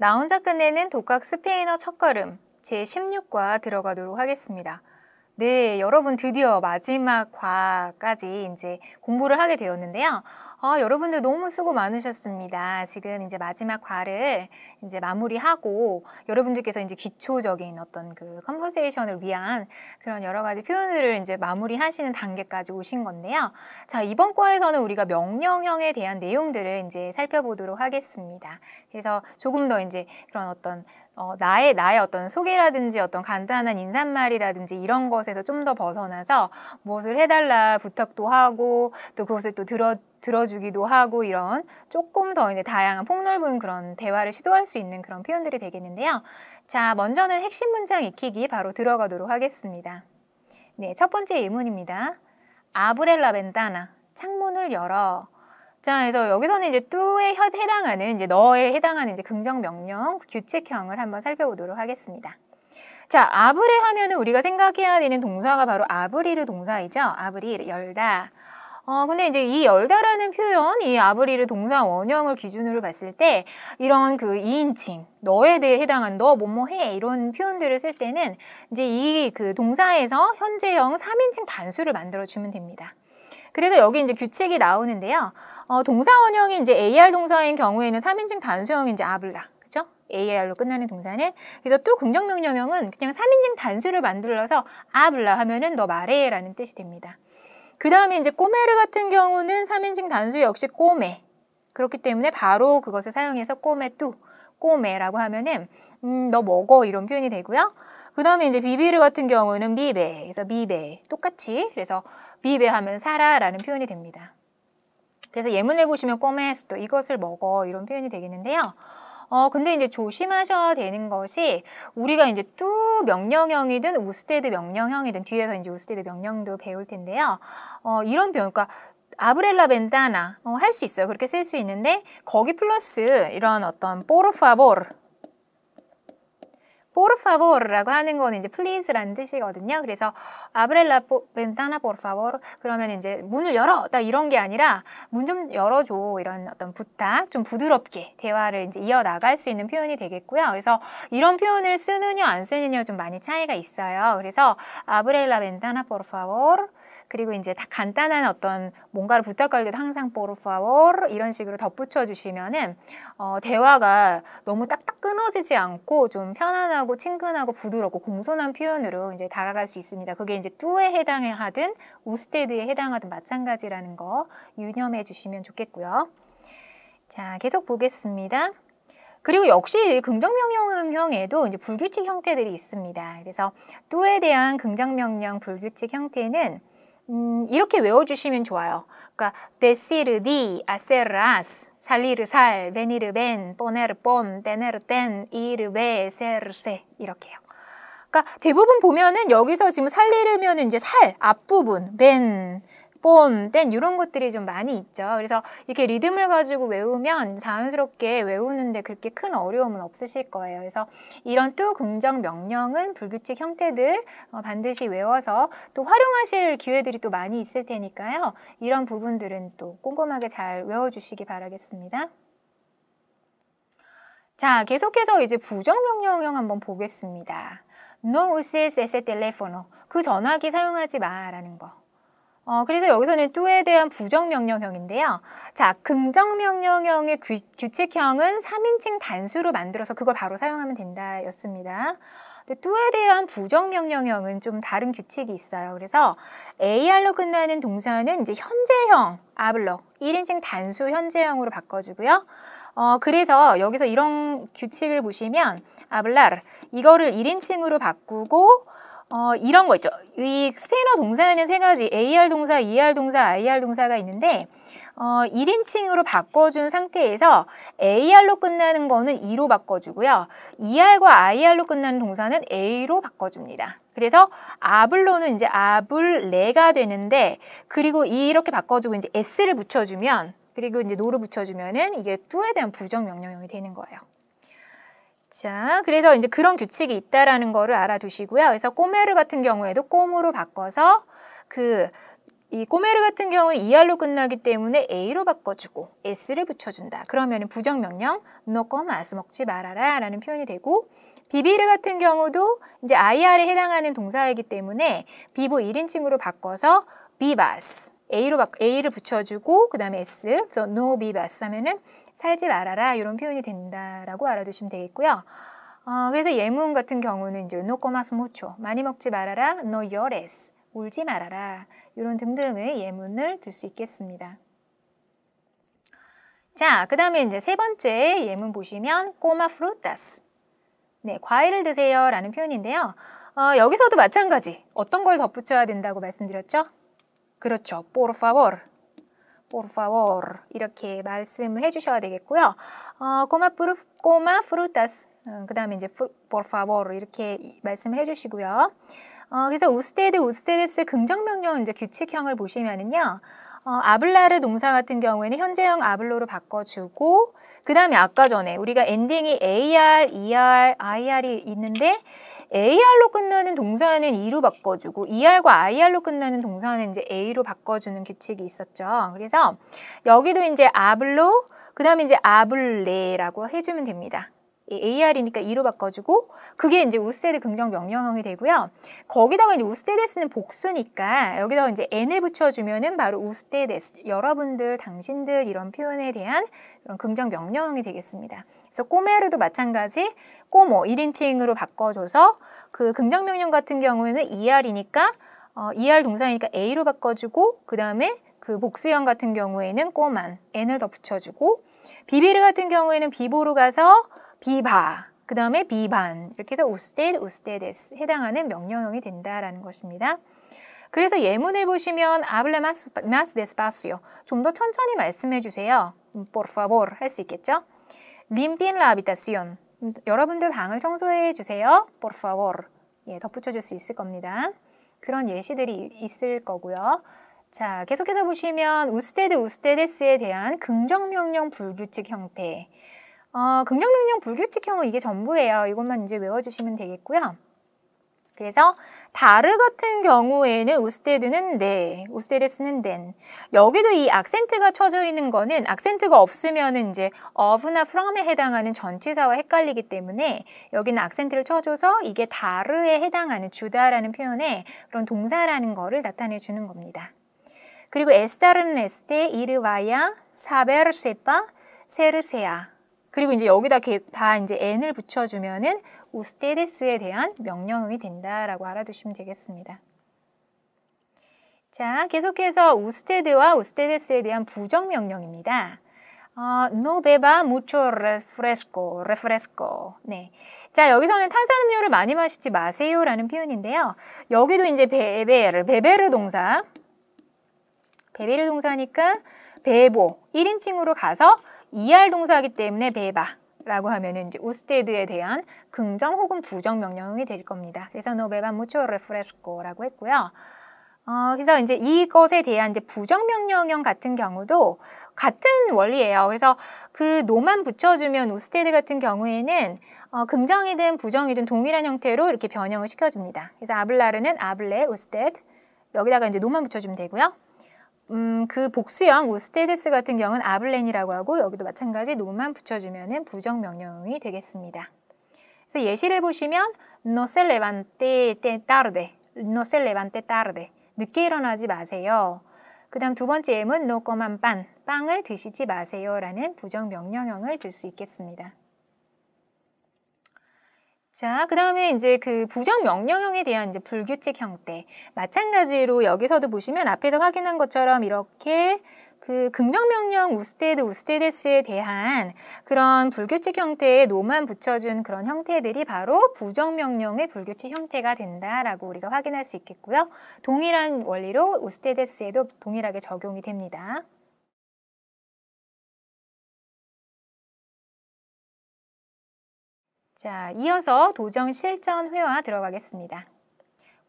나 혼자 끝내는 독학 스페인어 첫걸음 제16과 들어가도록 하겠습니다. 네, 여러분 드디어 마지막 과까지 이제 공부를 하게 되었는데요. 아, 여러분들 너무 수고 많으셨습니다. 지금 이제 마지막 과를 이제 마무리하고 여러분들께서 이제 기초적인 어떤 그 컨버세이션을 위한 그런 여러 가지 표현들을 이제 마무리하시는 단계까지 오신 건데요. 자, 이번 과에서는 우리가 명령형에 대한 내용들을 이제 살펴보도록 하겠습니다. 그래서 조금 더 이제 그런 어떤 어, 나의 나의 어떤 소개라든지 어떤 간단한 인사말이라든지 이런 것에서 좀 더 벗어나서 무엇을 해달라 부탁도 하고 또 그것을 또 들어 들어주기도 하고 이런 조금 더 이제 다양한 폭넓은 그런 대화를 시도할 수 있는 그런 표현들이 되겠는데요. 자, 먼저는 핵심 문장 익히기 바로 들어가도록 하겠습니다. 네, 첫 번째 예문입니다. 아브렐라 벤다나, 창문을 열어. 자, 그래서 여기서는 이제 뚜에 해당하는 이제 너에 해당하는 이제 긍정 명령 규칙형을 한번 살펴보도록 하겠습니다. 자, 아브레 하면은 우리가 생각해야 되는 동사가 바로 아브리르 동사이죠. 아브리 열다. 어, 근데 이제 이 열다라는 표현, 이아브리를 동사 원형을 기준으로 봤을 때 이런 그 2인칭, 너에 대해 해당한 너, 뭐 뭐 해 이런 표현들을 쓸 때는 이제 이 그 동사에서 현재형 3인칭 단수를 만들어주면 됩니다. 그래서 여기 이제 규칙이 나오는데요. 어, 동사 원형이 이제 AR 동사인 경우에는 3인칭 단수형인 이제 아블라. 그죠? AR로 끝나는 동사는 그래서 또 긍정명령형은 그냥 3인칭 단수를 만들어서 아블라 하면은 너 말해라는 뜻이 됩니다. 그 다음에 이제 꼬메르 같은 경우는 3인칭 단수 역시 꼬메. 그렇기 때문에 바로 그것을 사용해서 꼬메뚜, 꼬메라고 하면은 음, 너 먹어 이런 표현이 되고요. 그 다음에 이제 비비르 같은 경우는 비베, 그래서 비베 똑같이 그래서 비베 하면 살아라는 표현이 됩니다. 그래서 예문해 보시면 꼬메스도 이것을 먹어 이런 표현이 되겠는데요. 어, 근데 이제 조심하셔야 되는 것이 우리가 이제 뚜 명령형이든 우스테드 명령형이든 뒤에서 이제 우스테드 명령도 배울 텐데요. 어, 이런 표현, 그러니까 아브렐라 벤다나 어, 할 수 있어요. 그렇게 쓸 수 있는데 거기 플러스 이런 어떤 포르파볼 por favor라고 하는 건 이제 please라는 뜻이거든요. 그래서 아브 r 라벤 a 나 e n t a por favor 그러면 이제 문을 열어 딱 이런 게 아니라 문 좀 열어줘 이런 어떤 부탁 좀 부드럽게 대화를 이제 이어나갈 수 있는 표현이 되겠고요. 그래서 이런 표현을 쓰느냐 안 쓰느냐 좀 많이 차이가 있어요. 그래서 아브 r 라벤 a 나 e n t a por favor 그리고 이제 다 간단한 어떤 뭔가를 부탁할 때도 항상 por favor 이런 식으로 덧붙여 주시면은 어, 대화가 너무 딱딱 끊어지지 않고 좀 편안하고 친근하고 부드럽고 공손한 표현으로 이제 다가갈 수 있습니다. 그게 이제 뚜에 해당해 하든 우스테드에 해당하든 마찬가지라는 거 유념해 주시면 좋겠고요. 자, 계속 보겠습니다. 그리고 역시 긍정명령형에도 이제 불규칙 형태들이 있습니다. 그래서 뚜에 대한 긍정명령 불규칙 형태는 음, 이렇게 외워주시면 좋아요. 그러니까 decir di, hacer as, salir sal, venir ven, poner pon, tener ten, ir ve, ser se 이렇게요. 그러니까 대부분 보면은 여기서 지금 살리르면 이제 살 앞부분, ven, 뽐, 땐 이런 것들이 좀 많이 있죠. 그래서 이렇게 리듬을 가지고 외우면 자연스럽게 외우는데 그렇게 큰 어려움은 없으실 거예요. 그래서 이런 뚜 긍정 명령은 불규칙 형태들 어, 반드시 외워서 또 활용하실 기회들이 또 많이 있을 테니까요. 이런 부분들은 또 꼼꼼하게 잘 외워주시기 바라겠습니다. 자, 계속해서 이제 부정명령형 한번 보겠습니다. No uses ese teléfono. 그 전화기 사용하지 마라는 거. 어, 그래서 여기서는 to에 대한 부정명령형인데요. 자, 긍정명령형의 규, 규칙형은 3인칭 단수로 만들어서 그걸 바로 사용하면 된다 였습니다. 근 to에 대한 부정명령형은 좀 다른 규칙이 있어요. 그래서 ar로 끝나는 동사는 이제 현재형 아블럭 1인칭 단수 현재형으로 바꿔주고요. 어, 그래서 여기서 이런 규칙을 보시면 아블랄 이거를 1인칭으로 바꾸고 어, 이런 거 있죠. 이 스페인어 동사에는 세 가지 AR 동사, ER 동사, IR 동사가 있는데 어, 1인칭으로 바꿔준 상태에서 AR로 끝나는 거는 E로 바꿔주고요. ER과 IR로 끝나는 동사는 A로 바꿔줍니다. 그래서 아블로는 이제 아블레가 되는데 그리고 이렇게 바꿔주고 이제 S를 붙여주면 그리고 이제 노를 붙여주면은 이게 뚜에 대한 부정명령형이 되는 거예요. 자, 그래서 이제 그런 규칙이 있다라는 거를 알아두시고요. 그래서 꼬메르 같은 경우에도 꼬으로 바꿔서 그 이 꼬메르 같은 경우 ER로 끝나기 때문에 A로 바꿔주고 S를 붙여준다. 그러면 부정명령, 무너꼼아스 먹지 말아라 라는 표현이 되고 비비르 같은 경우도 이제 IR에 해당하는 동사이기 때문에 비보 1인칭으로 바꿔서 비바스 A로 바, A를 붙여주고 그 다음에 S 그래서 no 비바스 하면은 살지 말아라 이런 표현이 된다라고 알아두시면 되겠고요. 어, 그래서 예문 같은 경우는 이제 no c o m a 많이 먹지 말아라, no l l 울지 말아라 이런 등등의 예문을 들 수 있겠습니다. 자, 그 다음에 이제 세 번째 예문 보시면 꼬마 f r u t 네, 과일을 드세요 라는 표현인데요. 어, 여기서도 마찬가지 어떤 걸 덧붙여야 된다고 말씀드렸죠? 그렇죠, por r por favor 이렇게 말씀을 해주셔야 되겠고요. 어, 고마 프루, 고마 프루타스 어, 그 다음에 이제 por favor 이렇게 말씀을 해주시고요. 어, 그래서 우스테드, 우스테데스 긍정명령 이제 규칙형을 보시면은요. 어, 아블라르 동사 같은 경우에는 현재형 아블로로 바꿔주고 그 다음에 아까 전에 우리가 엔딩이 AR, ER, IR이 있는데 AR로 끝나는 동사는 E로 바꿔주고 ER과 IR로 끝나는 동사는 이제 A로 바꿔주는 규칙이 있었죠. 그래서 여기도 이제 아블로 그 다음에 이제 아블레라고 해주면 됩니다. AR이니까 E로 바꿔주고 그게 이제 우스테드 긍정 명령형이 되고요. 거기다가 이제 우스테데스는 복수니까 여기다가 이제 n을 붙여주면은 바로 우스테데스 여러분들, 당신들 이런 표현에 대한 그런 긍정 명령형이 되겠습니다. 그래서 꼬메르도 마찬가지 꼬모 1인칭으로 바꿔줘서 그 긍정명령 같은 경우에는 ER이니까 어, ER 동사이니까 A로 바꿔주고 그 다음에 그 복수형 같은 경우에는 꼬만 N을 더 붙여주고 비비르 같은 경우에는 비보로 가서 비바 그 다음에 비반 이렇게 해서 우스데드 우스데데스 해당하는 명령형이 된다라는 것입니다. 그래서 예문을 보시면 아블레마스 나스 데스파스요 좀 더 천천히 말씀해 주세요. 음, por favor 할 수 있겠죠? limpien la habitación. 여러분들 방을 청소해 주세요. por favor. 예, 덧붙여 줄 수 있을 겁니다. 그런 예시들이 있을 거고요. 자, 계속해서 보시면 우스테드 우스테데스에 대한 긍정명령 불규칙 형태. 어, 긍정명령 불규칙형은 이게 전부예요. 이것만 이제 외워주시면 되겠고요. 그래서 다르 같은 경우에는 우스테드는 네, 우스테르스는 된. 여기도 이 악센트가 쳐져 있는 거는 악센트가 없으면 이제 of나 from에 해당하는 전치사와 헷갈리기 때문에 여기는 악센트를 쳐줘서 이게 다르에 해당하는 주다라는 표현에 그런 동사라는 거를 나타내 주는 겁니다. 그리고 에스타르는 에스테, 이르와야, 사베르세파, 세르세아. 그리고 이제 여기다 다 이제 n을 붙여주면은 우스테데스에 대한 명령음이 된다라고 알아두시면 되겠습니다. 자, 계속해서 우스테드와 우스테데스에 대한 부정명령입니다. 어, no beba mucho refresco, refresco. 네. 자, 여기서는 탄산음료를 많이 마시지 마세요 라는 표현인데요. 여기도 이제 베베르, 베베르 동사. 베베르 동사니까 베보, 1인칭으로 가서 ER 동사이기 때문에 베바. 라고 하면은 이제 우스테드에 대한 긍정 혹은 부정 명령이 될 겁니다. 그래서 노베반 무초 레프레스코라고 했고요. 어, 그래서 이제 이것에 대한 이제 부정명령형 같은 경우도 같은 원리예요. 그래서 그 노만 붙여주면 우스테드 같은 경우에는 어, 긍정이든 부정이든 동일한 형태로 이렇게 변형을 시켜줍니다. 그래서 아블라르는 아블레, 우스테드 여기다가 이제 노만 붙여주면 되고요. 음, 그 복수형 우스테데스 같은 경우는 아블렌이라고 하고 여기도 마찬가지 노만 붙여주면 부정명령이 되겠습니다. 그래서 예시를 보시면 no se levante tarde, no se levante tarde, 늦게 일어나지 마세요. 그 다음 두 번째 M은 no coman pan, 빵을 드시지 마세요 라는 부정명령형을 들 수 있겠습니다. 자, 그 다음에 이제 그 부정명령형에 대한 이제 불규칙 형태. 마찬가지로 여기서도 보시면 앞에서 확인한 것처럼 이렇게 그 긍정명령 우스테드 우스테데스에 대한 그런 불규칙 형태의 노만 붙여준 그런 형태들이 바로 부정명령의 불규칙 형태가 된다라고 우리가 확인할 수 있겠고요. 동일한 원리로 우스테데스에도 동일하게 적용이 됩니다. 자, 이어서 도정 실전 회화 들어가겠습니다.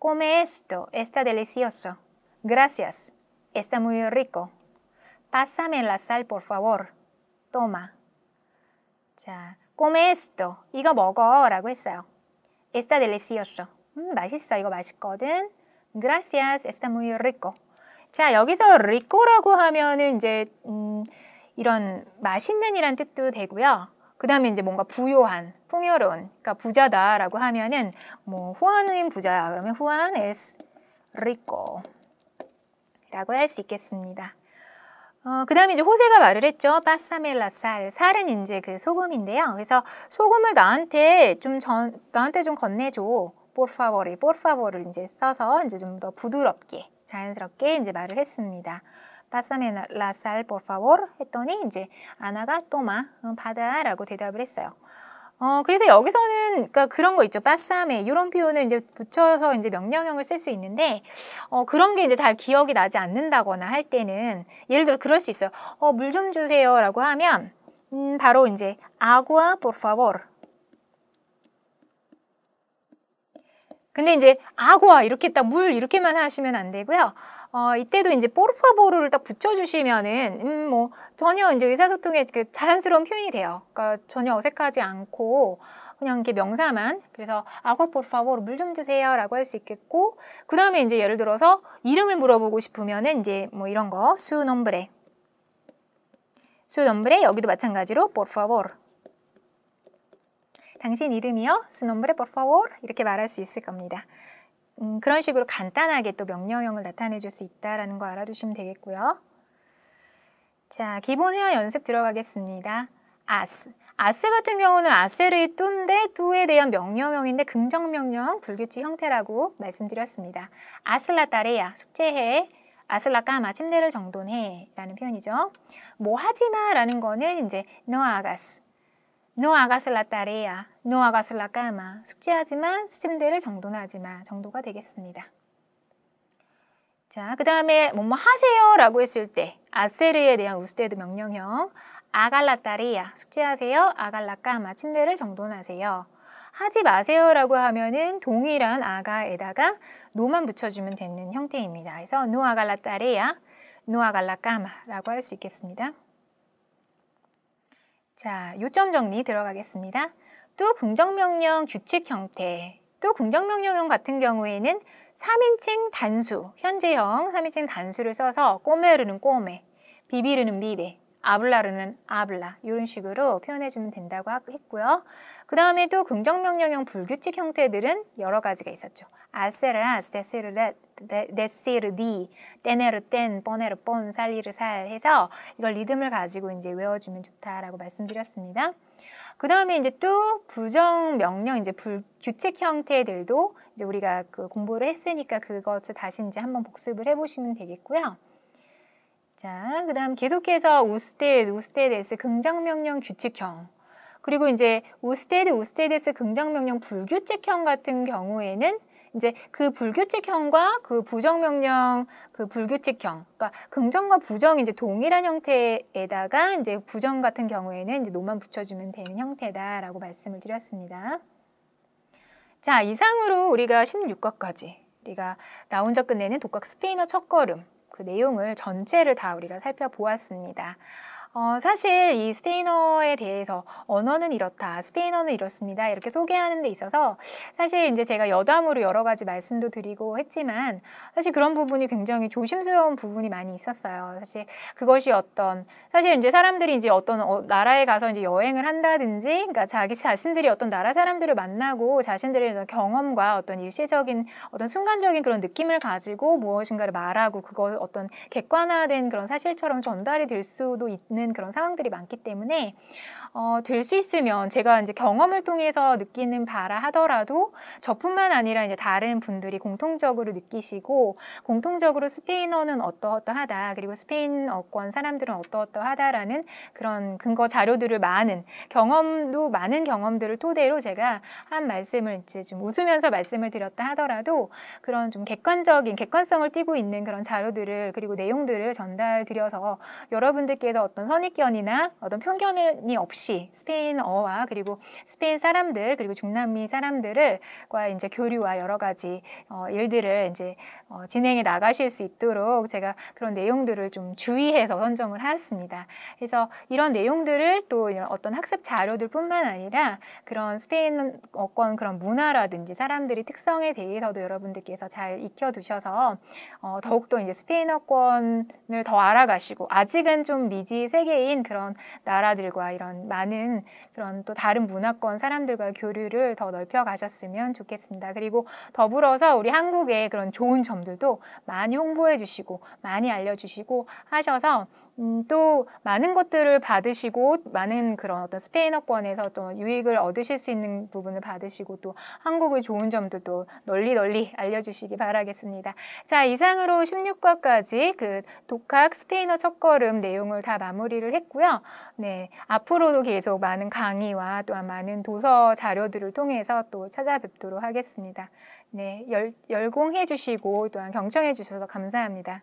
Come esto, está delicioso. Gracias. Está muy rico. Pásame la sal, por favor. Toma. 자, come esto. 이거 먹어. 라고 했어요. Está delicioso. 음, 맛있어. 이거 맛있거든. Gracias. Está muy rico. 자, 여기서 rico라고 하면은 이제, 음, 이런 맛있는 이란 뜻도 되고요. 그 다음에 이제 뭔가 부요한, 풍요로운, 그러니까 부자다라고 하면은 뭐 후안은 부자야. 그러면 후안 es rico 라고 할 수 있겠습니다. 어, 그 다음에 이제 호세가 말을 했죠. 바사멜라 살. 살은 이제 그 소금인데요. 그래서 소금을 나한테 좀 전, 나한테 좀 건네줘. 볼파버리, 볼파버를 이제 써서 이제 좀 더 부드럽게, 자연스럽게 이제 말을 했습니다. pásame la sal, por favor. 했더니 이제 아나가 toma, 받아라고 대답을 했어요. 어, 그래서 여기서는 그러니까 그런 거 있죠. 빠싸메 이런 표현을 이제 붙여서 이제 명령형을 쓸 수 있는데 어, 그런 게 이제 잘 기억이 나지 않는다거나 할 때는 예를 들어 그럴 수 있어요. 어, 물 좀 주세요라고 하면 음, 바로 이제 agua por favor. 근데 이제 agua 이렇게 딱 물 이렇게만 하시면 안 되고요. 어, 이때도 이제 포르파보르를 딱 붙여주시면은 음, 뭐 전혀 이제 의사소통에 그 자연스러운 표현이 돼요. 그니까 전혀 어색하지 않고 그냥 이렇게 명사만 그래서 아과 포르파보르 물 좀 주세요라고 할 수 있겠고 그 다음에 이제 예를 들어서 이름을 물어보고 싶으면은 이제 뭐 이런 거수 넘브레 수 넘브레 여기도 마찬가지로 포르파보르 당신 이름이요? 수 넘브레 포르파보르 이렇게 말할 수 있을 겁니다. 음, 그런 식으로 간단하게 또 명령형을 나타내 줄 수있다는거 알아두시면 되겠고요. 자, 기본 회화 연습 들어가겠습니다. 아스. 아스 같은 경우는 a s 의를 뚠데 d 에 대한 명령형인데 긍정명령 불규칙 형태라고 말씀드렸습니다. 아슬라 따레야, 숙제해. 아슬라 까마, 침대를 정돈해. 라는 표현이죠. 뭐 하지 마 라는 거는 이제 너 o h a g No hagas la tarea, no hagas la cama. 숙제하지만 수 침대를 정돈 하지 마. 정도가 되겠습니다. 자, 그 다음에 뭐뭐 하세요 라고 했을 때 아세르에 대한 우스테드 명령형 아갈라 따리야 숙제하세요 아갈라 까마 침대를 정돈하세요 하지 마세요 라고 하면은 동일한 아가에다가 노만 붙여주면 되는 형태입니다 그래서 노 아갈라 따리야 노 아갈라 까마 라고 할 수 있겠습니다 자, 요점 정리 들어가겠습니다. 또 긍정명령 규칙 형태, 또 긍정명령형 같은 경우에는 3인칭 단수, 현재형 3인칭 단수를 써서 꼬메르는 꼬메, 비비르는 비베, 아블라르는 아블라 이런 식으로 표현해주면 된다고 했고요. 그 다음에 도 긍정명령형 불규칙 형태들은 여러 가지가 있었죠. 아세라스 데세르렛, 데세르디, 떼네르 땐, 뻔네르 뻔, 살리르 살 해서 이걸 리듬을 가지고 이제 외워주면 좋다라고 말씀드렸습니다. 그 다음에 이제 또 부정 명령 이제 불규칙 형태들도 이제 우리가 그 공부를 했으니까 그것을 다시 이제 한번 복습을 해보시면 되겠고요. 자, 그 다음 계속해서 우스테드, 우스테데스 긍정명령 규칙형. 그리고 이제 우스테드, 우스테데스 긍정명령 불규칙형 같은 경우에는 이제 그 불규칙형과 그 부정명령 그 불규칙형 그러니까 긍정과 부정이 이제 동일한 형태에다가 이제 부정 같은 경우에는 이제 노만 붙여주면 되는 형태다라고 말씀을 드렸습니다. 자 이상으로 우리가 16과까지 우리가 나 혼자 끝내는 독학 스페인어 첫걸음 그 내용을 전체를 다 우리가 살펴보았습니다. 어, 사실 이 스페인어에 대해서 언어는 이렇다, 스페인어는 이렇습니다. 이렇게 소개하는 데 있어서 사실 이제 제가 여담으로 여러 가지 말씀도 드리고 했지만 사실 그런 부분이 굉장히 조심스러운 부분이 많이 있었어요. 사실 그것이 어떤 사실 이제 사람들이 이제 어떤 어, 나라에 가서 이제 여행을 한다든지 그러니까 자기 자신들이 어떤 나라 사람들을 만나고 자신들의 어떤 경험과 어떤 일시적인 어떤 순간적인 그런 느낌을 가지고 무엇인가를 말하고 그걸 어떤 객관화된 그런 사실처럼 전달이 될 수도 있는 되는 그런 상황들이 많기 때문에 어, 될 수 있으면 제가 이제 경험을 통해서 느끼는 바라 하더라도 저뿐만 아니라 이제 다른 분들이 공통적으로 느끼시고 공통적으로 스페인어는 어떠어떠하다 그리고 스페인어권 사람들은 어떠어떠하다라는 그런 근거 자료들을 많은 경험도 많은 경험들을 토대로 제가 한 말씀을 이제 좀 웃으면서 말씀을 드렸다 하더라도 그런 좀 객관적인 객관성을 띠고 있는 그런 자료들을 그리고 내용들을 전달 드려서 여러분들께서 어떤 선입견이나 어떤 편견이 없이 스페인어와 그리고 스페인 사람들 그리고 중남미 사람들과 이제 교류와 여러 가지 어, 일들을 이제 어, 진행해 나가실 수 있도록 제가 그런 내용들을 좀 주의해서 선정을 하였습니다. 그래서 이런 내용들을 또 어떤 학습 자료들뿐만 아니라 그런 스페인어권 그런 문화라든지 사람들이 특성에 대해서도 여러분들께서 잘 익혀두셔서 어, 더욱더 이제 스페인어권을 더 알아가시고 아직은 좀 미지 의 세계인 그런 나라들과 이런 많은 그런 또 다른 문화권 사람들과의 교류를 더 넓혀 가셨으면 좋겠습니다. 그리고 더불어서 우리 한국의 그런 좋은 점들도 많이 홍보해 주시고 많이 알려 주시고 하셔서 음, 또 많은 것들을 받으시고 많은 그런 어떤 스페인어권에서 또 유익을 얻으실 수 있는 부분을 받으시고 또 한국의 좋은 점도 또 널리 널리 알려주시기 바라겠습니다. 자 이상으로 16과까지 그 독학 스페인어 첫걸음 내용을 다 마무리를 했고요. 네 앞으로도 계속 많은 강의와 또한 많은 도서 자료들을 통해서 또 찾아뵙도록 하겠습니다. 네 열, 열공해 주시고 또한 경청해 주셔서 감사합니다.